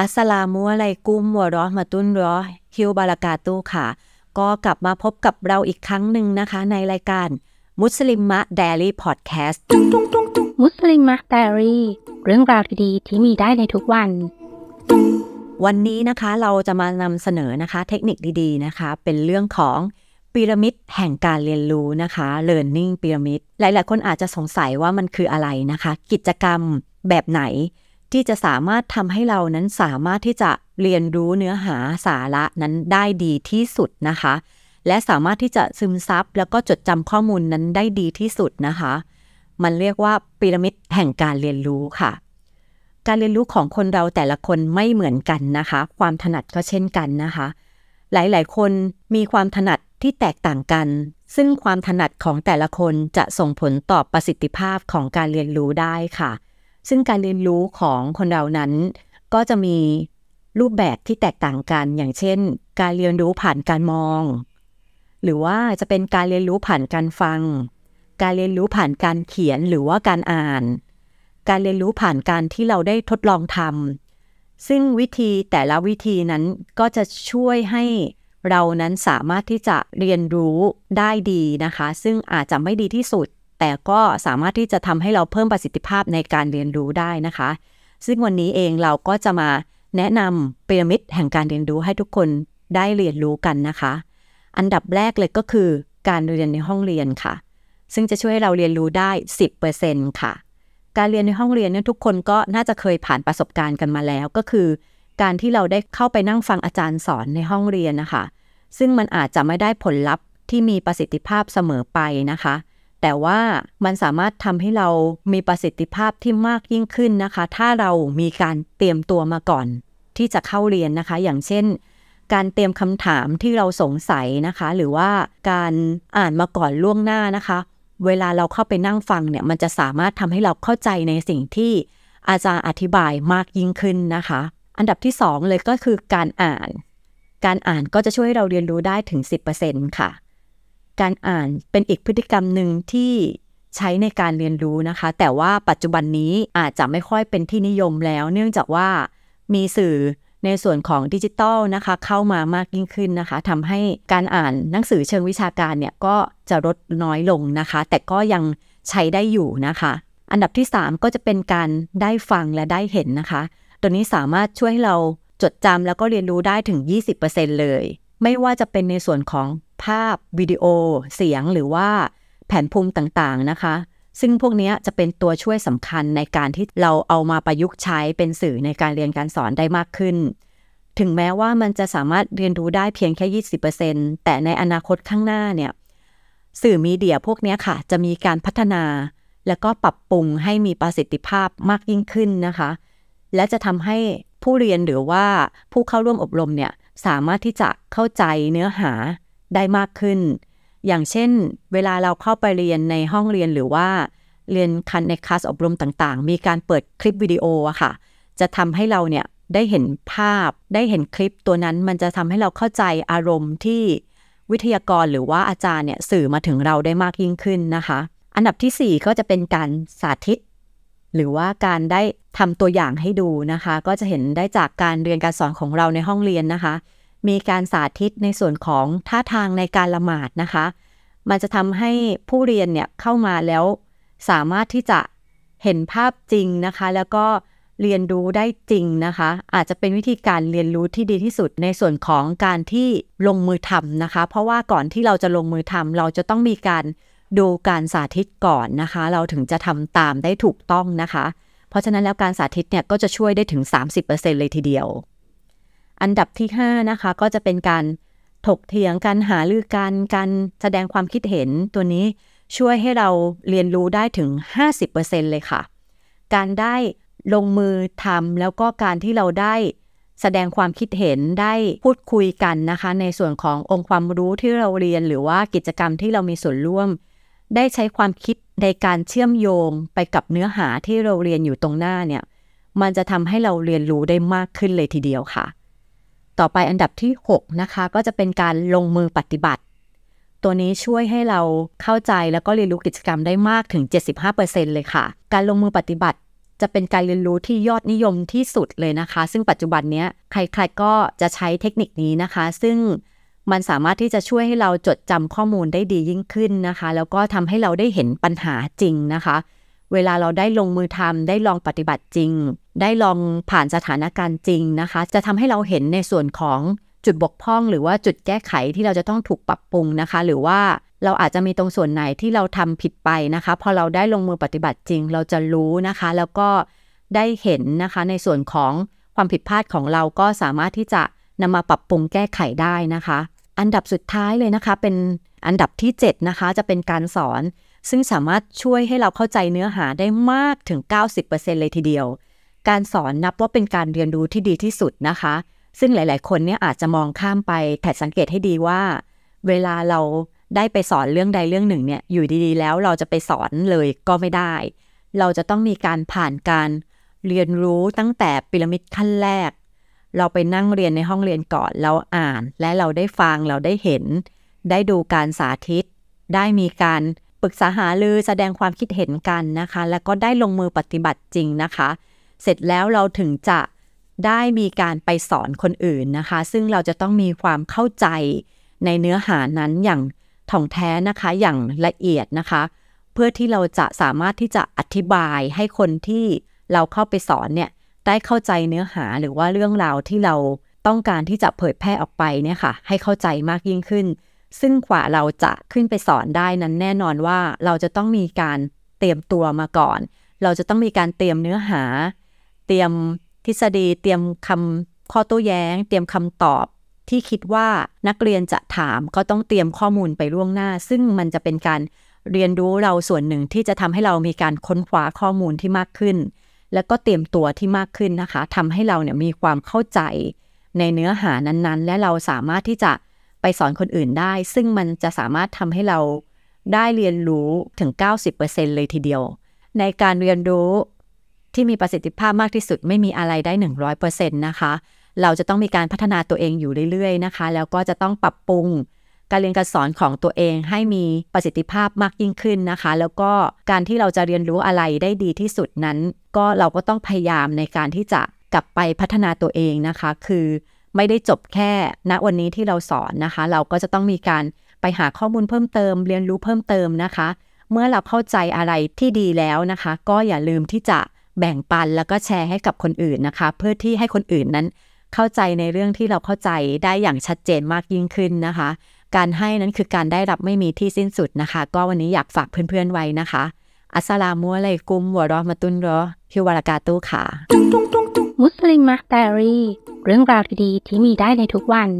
อัสลามุอะไลกุมวัวร้อมาตุนร้อฮิวบาลากาตูค่ะ ก็กลับมาพบกับเราอีกครั้งหนึ่งนะคะ ในรายการมุสลิมมะเดลี่พอดแคสต์มุสลิมมะเดลี่เรื่องราวดีๆที่มีได้ในทุกวัน วันนี้นะคะเราจะมานำเสนอนะคะ เทคนิคดีๆนะคะ เป็นเรื่องของพีระมิดแห่งการเรียนรู้นะคะ Learning Pyramid หลายๆคนอาจจะสงสัยว่ามันคืออะไรนะคะ กิจกรรมแบบไหนที่จะสามารถทำให้เรานั้นสามารถที่จะเรียนรู้เนื้อหาสาระนั้นได้ดีที่สุดนะคะ และสามารถที่จะซึมซับแล้วก็จดจำข้อมูลนั้นได้ดีที่สุดนะคะ มันเรียกว่าปิรามิดแห่งการเรียนรู้ค่ะ การเรียนรู้ของคนเราแต่ละคนไม่เหมือนกันนะคะ ความถนัดก็เช่นกันนะคะ หลาย ๆ คนมีความถนัดที่แตกต่างกัน ซึ่งความถนัดของแต่ละคนจะส่งผลต่อประสิทธิภาพของการเรียนรู้ได้ค่ะซึ่งการเรียนรู้ของคนเรานั้นก็จะมีรูปแบบที่แตกต่างกันอย่างเช่น การเรียนรู้ผ่านการมอง หรือว่าจะเป็นการเรียนรู้ผ่านการฟัง การเรียนรู้ผ่านการเขียนหรือว่าการอ่าน การเรียนรู้ผ่านการที่เราได้ทดลองทำซึ่งวิธีแต่ละวิธีนั้นก็จะช่วยให้เรานั้นสามารถที่จะเรียนรู้ได้ดีนะคะ ซึ่งอาจจะไม่ดีที่สุดแต่ก็สามารถที่จะทำให้เราเพิ่มประสิทธิภาพในการเรียนรู้ได้นะคะ ซึ่งวันนี้เองเราก็จะมาแนะนำพีระมิดแห่งการเรียนรู้ให้ทุกคนได้เรียนรู้กันนะคะ อันดับแรกเลยก็คือ การเรียนในห้องเรียนค่ะ ซึ่งจะช่วยให้เราเรียนรู้ได้ 10%ค่ะ การเรียนในห้องเรียนเนี่ยทุกคนก็น่าจะเคยผ่านประสบการณ์กันมาแล้ว ก็คือการที่เราได้เข้าไปนั่งฟังอาจารย์สอนในห้องเรียนนะคะ ซึ่งมันอาจจะไม่ได้ผลลัพธ์ที่มีประสิทธิภาพเสมอไปนะคะแต่ว่ามันสามารถทำให้เรามีประสิทธิภาพที่มากยิ่งขึ้นนะคะ ถ้าเรามีการเตรียมตัวมาก่อนที่จะเข้าเรียนนะคะ อย่างเช่นการเตรียมคำถามที่เราสงสัยนะคะ หรือว่าการอ่านมาก่อนล่วงหน้านะคะ เวลาเราเข้าไปนั่งฟังเนี่ยมันจะสามารถทำให้เราเข้าใจในสิ่งที่อาจารย์อธิบายมากยิ่งขึ้นนะคะ อันดับที่ 2 เลยก็คือการอ่าน การอ่านก็จะช่วยให้เราเรียนรู้ได้ถึง10%ค่ะการอ่านเป็นอีกพฤติกรรมหนึ่งที่ใช้ในการเรียนรู้นะคะ แต่ว่าปัจจุบันนี้อาจจะไม่ค่อยเป็นที่นิยมแล้ว เนื่องจากว่ามีสื่อในส่วนของดิจิตอลนะคะ เข้ามามากยิ่งขึ้นนะคะทำให้การอ่านหนังสือเชิงวิชาการเนี่ยก็จะลดน้อยลงนะคะ แต่ก็ยังใช้ได้อยู่นะคะ อันดับที่3ก็จะเป็นการได้ฟังและได้เห็นนะคะ ตัวนี้สามารถช่วยให้เราจดจำแล้วก็เรียนรู้ได้ถึง20%เลยไม่ว่าจะเป็นในส่วนของภาพวิดีโอ เสียงหรือว่าแผนภูมิต่างๆนะคะ ซึ่งพวกนี้จะเป็นตัวช่วยสำคัญในการที่เราเอามาประยุกต์ใช้เป็นสื่อในการเรียนการสอนได้มากขึ้น ถึงแม้ว่ามันจะสามารถเรียนรู้ได้เพียงแค่ 20%แต่ในอนาคตข้างหน้าเนี่ย สื่อมีเดียพวกนี้ค่ะ จะมีการพัฒนา และก็ปรับปรุงให้มีประสิทธิภาพมากยิ่งขึ้นนะคะ และจะทำให้ผู้เรียนหรือว่าผู้เข้าร่วมอบรมเนี่ยสามารถที่จะเข้าใจเนื้อหาได้มากขึ้น อย่างเช่น เวลาเราเข้าไปเรียนในห้องเรียนหรือว่าเรียนคันในคลาสอบรมต่าง ๆ มีการเปิดคลิปวิดีโออะค่ะ จะทำให้เราเนี่ยได้เห็นภาพ ได้เห็นคลิปตัวนั้นมันจะทำให้เราเข้าใจอารมณ์ที่วิทยากรหรือว่าอาจารย์เนี่ยสื่อมาถึงเราได้มากยิ่งขึ้นนะคะ อันดับที่ 4 ก็จะเป็นการสาธิต หรือว่าการได้ทำตัวอย่างให้ดูนะคะ ก็จะเห็นได้จากการเรียนการสอนของเราในห้องเรียนนะคะมีการสาธิตในส่วนของท่าทางในการละหมาดนะคะ มันจะทำให้ผู้เรียนเนี่ยเข้ามาแล้วสามารถที่จะเห็นภาพจริงนะคะแล้วก็เรียนรู้ได้จริงนะคะ อาจจะเป็นวิธีการเรียนรู้ที่ดีที่สุดในส่วนของการที่ลงมือทำนะคะ เพราะว่าก่อนที่เราจะลงมือทำเราจะต้องมีการดูการสาธิตก่อนนะคะเราถึงจะทำตามได้ถูกต้องนะคะ เพราะฉะนั้นแล้วการสาธิตเนี่ยก็จะช่วยได้ถึง 30%เลยทีเดียวอันดับที่ 5 นะคะก็จะเป็นการถกเถียงการหาลือกันการแสดงความคิดเห็นตัวนี้ช่วยให้เราเรียนรู้ได้ถึง 50%เลยค่ะ การได้ลงมือทำแล้วก็การที่เราได้แสดงความคิดเห็นได้พูดคุยกันนะคะ ในส่วนขององค์ความรู้ที่เราเรียนหรือว่ากิจกรรมที่เรามีส่วนร่วม ได้ใช้ความคิดในการเชื่อมโยงไปกับเนื้อหาที่เราเรียนอยู่ตรงหน้าเนี่ยมันจะทำให้เราเรียนรู้ได้มากขึ้นเลยทีเดียวค่ะต่อไปอันดับที่ 6 นะคะ ก็จะเป็นการลงมือปฏิบัติ ตัวนี้ช่วยให้เราเข้าใจแล้วก็เรียนรู้กิจกรรมได้มากถึง 75%เลยค่ะ การลงมือปฏิบัติจะเป็นการเรียนรู้ที่ยอดนิยมที่สุดเลยนะคะ ซึ่งปัจจุบันนี้ใคร ๆ ก็จะใช้เทคนิคนี้นะคะ ซึ่งมันสามารถที่จะช่วยให้เราจดจำข้อมูลได้ดียิ่งขึ้นนะคะ แล้วก็ทำให้เราได้เห็นปัญหาจริงนะคะเวลาเราได้ลงมือทำได้ลองปฏิบัติจริง ได้ลองผ่านสถานการณ์จริงนะคะ จะทำให้เราเห็นในส่วนของจุดบกพร่องหรือว่าจุดแก้ไขที่เราจะต้องถูกปรับปรุงนะคะ หรือว่าเราอาจจะมีตรงส่วนไหนที่เราทำผิดไปนะคะพอเราได้ลงมือปฏิบัติจริง เราจะรู้นะคะ แล้วก็ได้เห็นนะคะ ในส่วนของความผิดพลาดของเราก็สามารถที่จะนำมาปรับปรุงแก้ไขได้นะคะ อันดับสุดท้ายเลยนะคะ เป็นอันดับที่ 7 นะคะจะเป็นการสอนซึ่งสามารถช่วยให้เราเข้าใจเนื้อหาได้มากถึง90%เลยทีเดียว การสอนนับว่าเป็นการเรียนรู้ที่ดีที่สุดนะคะ ซึ่งหลายๆคนเนี่ยอาจจะมองข้ามไป แต่สังเกตให้ดีว่า เวลาเราได้ไปสอนเรื่องใดเรื่องหนึ่งเนี่ย อยู่ดีๆแล้วเราจะไปสอนเลยก็ไม่ได้ เราจะต้องมีการผ่านการเรียนรู้ตั้งแต่พีระมิดขั้นแรก เราไปนั่งเรียนในห้องเรียนก่อนเราอ่าน และเราได้ฟังเราได้เห็น ได้ดูการสาธิต ได้มีการปรึกษาหารือแสดงความคิดเห็นกันนะคะ แล้วก็ได้ลงมือปฏิบัติจริงนะคะ เสร็จแล้วเราถึงจะได้มีการไปสอนคนอื่นนะคะ ซึ่งเราจะต้องมีความเข้าใจในเนื้อหานั้นอย่างถ่องแท้นะคะอย่างละเอียดนะคะ เพื่อที่เราจะสามารถที่จะอธิบายให้คนที่เราเข้าไปสอนเนี่ยได้เข้าใจเนื้อหาหรือว่าเรื่องราวที่เราต้องการที่จะเผยแพร่ออกไปเนี่ยค่ะให้เข้าใจมากยิ่งขึ้นซึ่งกว่าเราจะขึ้นไปสอนได้นั้นแน่นอนว่าเราจะต้องมีการเตรียมตัวมาก่อน เราจะต้องมีการเตรียมเนื้อหา เตรียมทฤษฎี เตรียมคำข้อโต้แย้ง เตรียมคำตอบ ที่คิดว่านักเรียนจะถามก็ต้องเตรียมข้อมูลไปล่วงหน้า ซึ่งมันจะเป็นการเรียนรู้เราส่วนหนึ่งที่จะทำให้เรามีการค้นคว้าข้อมูลที่มากขึ้น และก็เตรียมตัวที่มากขึ้นนะคะทำให้เราเนี่ยมีความเข้าใจในเนื้อหานั้นๆ และเราสามารถที่จะไปสอนคนอื่นได้ซึ่งมันจะสามารถทำให้เราได้เรียนรู้ถึง 90%เลยทีเดียว ในการเรียนรู้ที่มีประสิทธิภาพมากที่สุดไม่มีอะไรได้100%นะคะ เราจะต้องมีการพัฒนาตัวเองอยู่เรื่อยๆ นะคะ แล้วก็จะต้องปรับปรุงการเรียนการสอนของตัวเอง ให้มีประสิทธิภาพมากยิ่งขึ้นนะคะ แล้วก็การที่เราจะเรียนรู้อะไรได้ดีที่สุดนั้น ก็เราก็ต้องพยายามในการที่จะกลับไปพัฒนาตัวเองนะคะ คือไม่ได้จบแค่ ณวันนี้ที่เราสอนนะคะ เราก็จะต้องมีการไปหาข้อมูลเพิ่มเติม เรียนรู้เพิ่มเติมนะคะ เมื่อเราเข้าใจอะไรที่ดีแล้วนะคะ ก็อย่าลืมที่จะแบ่งปันแล้วก็แชร์ให้กับคนอื่นนะคะ เพื่อที่ให้คนอื่นนั้น เข้าใจในเรื่องที่เราเข้าใจได้อย่างชัดเจนมากยิ่งขึ้นนะคะ การให้นั้นคือการได้รับไม่มีที่สิ้นสุดนะคะ ก็วันนี้อยากฝากเพื่อนๆไว้นะคะ อัสสลามุอะลัยกุมวะรอมะตุนรอฮิวบลรากาตุค่ะมุสลิมมักตารีเรื่องราวดีๆที่มีได้ในทุกวัน